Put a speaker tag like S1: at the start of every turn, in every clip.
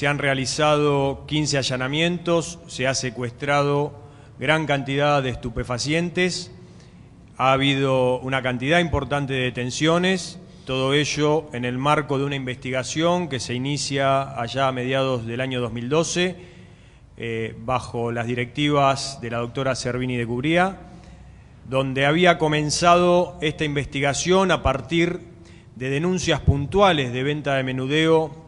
S1: Se han realizado 15 allanamientos, se ha secuestrado gran cantidad de estupefacientes, ha habido una cantidad importante de detenciones, todo ello en el marco de una investigación que se inicia allá a mediados del año 2012 eh, bajo las directivas de la doctora Servini de Cubría, donde había comenzado esta investigación a partir de denuncias puntuales de venta de menudeo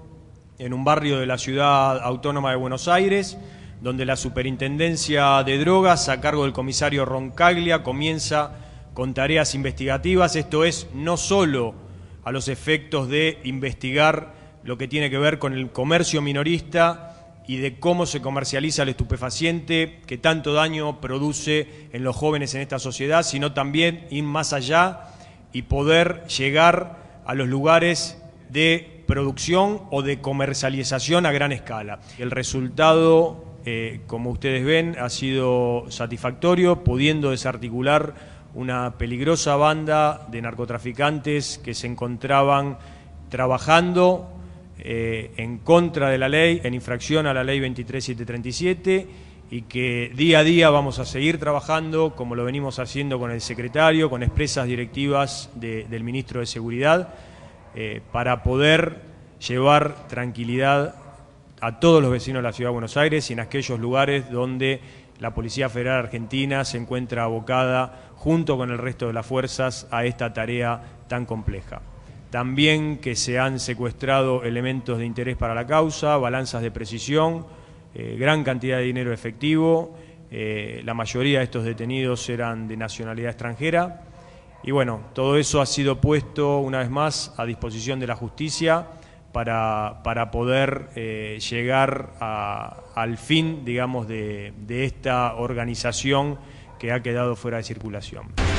S1: en un barrio de la ciudad autónoma de Buenos Aires, donde la superintendencia de drogas, a cargo del comisario Roncaglia, comienza con tareas investigativas. Esto es no solo a los efectos de investigar lo que tiene que ver con el comercio minorista y de cómo se comercializa el estupefaciente que tanto daño produce en los jóvenes en esta sociedad, sino también ir más allá y poder llegar a los lugares de producción o de comercialización a gran escala. El resultado, eh, como ustedes ven, ha sido satisfactorio, pudiendo desarticular una peligrosa banda de narcotraficantes que se encontraban trabajando eh, en contra de la ley, en infracción a la ley 23737 y que día a día vamos a seguir trabajando, como lo venimos haciendo con el secretario, con expresas directivas del ministro de Seguridad. Eh, para poder llevar tranquilidad a todos los vecinos de la Ciudad de Buenos Aires y en aquellos lugares donde la Policía Federal Argentina se encuentra abocada junto con el resto de las fuerzas a esta tarea tan compleja. También que se han secuestrado elementos de interés para la causa, balanzas de precisión, eh, gran cantidad de dinero efectivo, eh, la mayoría de estos detenidos eran de nacionalidad extranjera y bueno, todo eso ha sido puesto una vez más a disposición de la justicia para, poder eh, llegar al fin, digamos, de, de esta organización que ha quedado fuera de circulación.